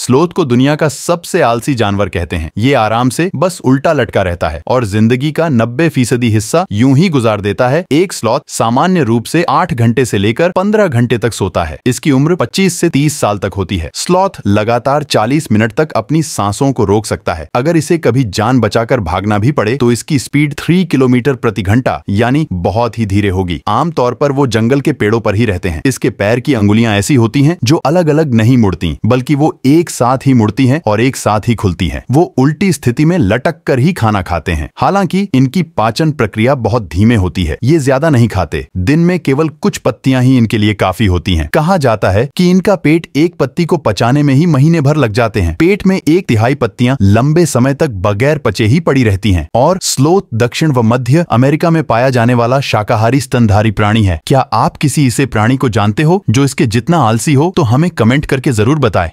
Sloth को दुनिया का सबसे आलसी जानवर कहते हैं ये आराम से बस उल्टा लटका रहता है और जिंदगी का नब्बे फीसदी हिस्सा यूं ही गुजार देता है एक स्लोथ सामान्य रूप से आठ घंटे से लेकर पंद्रह घंटे तक सोता है इसकी उम्र पच्चीस से तीस साल तक होती है स्लॉथ लगातार चालीस मिनट तक अपनी सांसों को रोक सकता है अगर इसे कभी जान बचा भागना भी पड़े तो इसकी स्पीड थ्री किलोमीटर प्रति घंटा यानी बहुत ही धीरे होगी आमतौर पर वो जंगल के पेड़ों पर ही रहते हैं इसके पैर की अंगुलियाँ ऐसी होती है जो अलग अलग नहीं मुड़ती बल्कि वो एक एक साथ ही मुड़ती हैं और एक साथ ही खुलती हैं। वो उल्टी स्थिति में लटक कर ही खाना खाते हैं हालांकि इनकी पाचन प्रक्रिया बहुत धीमे होती है ये ज्यादा नहीं खाते दिन में केवल कुछ पत्तियां ही इनके लिए काफी होती हैं। कहा जाता है कि इनका पेट एक पत्ती को पचाने में ही महीने भर लग जाते हैं पेट में एक तिहाई पत्तियाँ लंबे समय तक बगैर पचे ही पड़ी रहती है और स्लोथ दक्षिण व मध्य अमेरिका में पाया जाने वाला शाकाहारी स्तनधारी प्राणी है क्या आप किसी इसे प्राणी को जानते हो जो इसके जितना आलसी हो तो हमें कमेंट करके जरूर बताए